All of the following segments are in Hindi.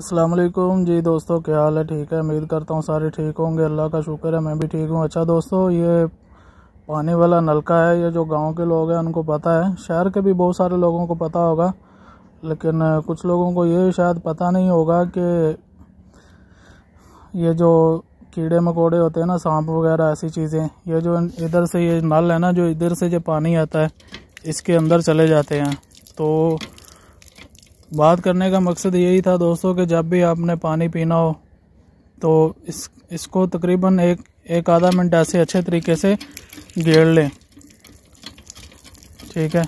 असलम जी दोस्तों क्या हाल है ठीक है उम्मीद करता हूँ सारे ठीक होंगे अल्लाह का शुक्र है मैं भी ठीक हूँ अच्छा दोस्तों ये पानी वाला नलका है ये जो गांव के लोग हैं उनको पता है शहर के भी बहुत सारे लोगों को पता होगा लेकिन कुछ लोगों को ये शायद पता नहीं होगा कि ये जो कीड़े मकोड़े होते हैं ना सांप वगैरह ऐसी चीज़ें ये जो इधर से ये नल है ना जो इधर से जो पानी आता है इसके अंदर चले जाते हैं तो बात करने का मकसद यही था दोस्तों कि जब भी आपने पानी पीना हो तो इस इसको तकरीबन एक एक आधा मिनट ऐसे अच्छे तरीके से गेड़ लें ठीक है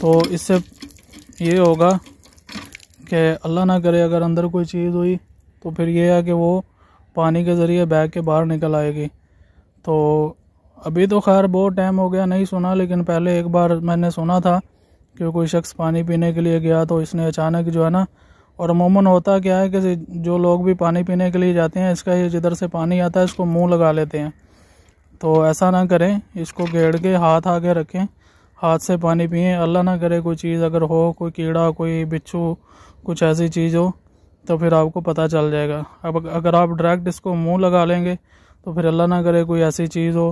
तो इससे ये होगा कि अल्लाह ना करे अगर अंदर कोई चीज़ हुई तो फिर ये है कि वो पानी के ज़रिए बैग के बाहर निकल आएगी तो अभी तो खैर बहुत टाइम हो गया नहीं सुना लेकिन पहले एक बार मैंने सुना था कि कोई शख्स पानी पीने के लिए गया तो इसने अचानक जो है ना और अमूमन होता क्या है कि जो लोग भी पानी पीने के लिए जाते हैं इसका ये जिधर से पानी आता है इसको मुंह लगा लेते हैं तो ऐसा ना करें इसको घेड़ के हाथ आगे रखें हाथ से पानी पिए अल्लाह ना करे कोई चीज़ अगर हो कोई कीड़ा कोई बिच्छू कुछ ऐसी चीज़ हो तो फिर आपको पता चल जाएगा अब अगर आप डायरेक्ट इसको मुंह लगा लेंगे तो फिर अल्लाह ना करे कोई ऐसी चीज़ हो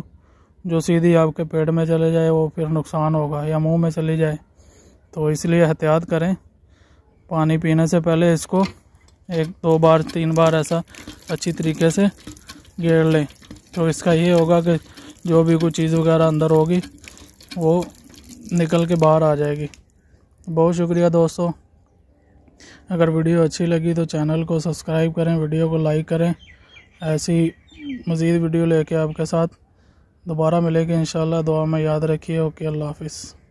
जो सीधी आपके पेट में चले जाए वो फिर नुकसान होगा या मुंह में चली जाए तो इसलिए एहतियात करें पानी पीने से पहले इसको एक दो बार तीन बार ऐसा अच्छी तरीके से घेर लें तो इसका ये होगा कि जो भी कोई चीज़ वगैरह अंदर होगी वो निकल के बाहर आ जाएगी बहुत शुक्रिया दोस्तों अगर वीडियो अच्छी लगी तो चैनल को सब्सक्राइब करें वीडियो को लाइक करें ऐसी मज़ीद वीडियो लेके आपके साथ दोबारा मिलेंगे इन दुआ में याद रखिए ओके अल्लाह हाफिज़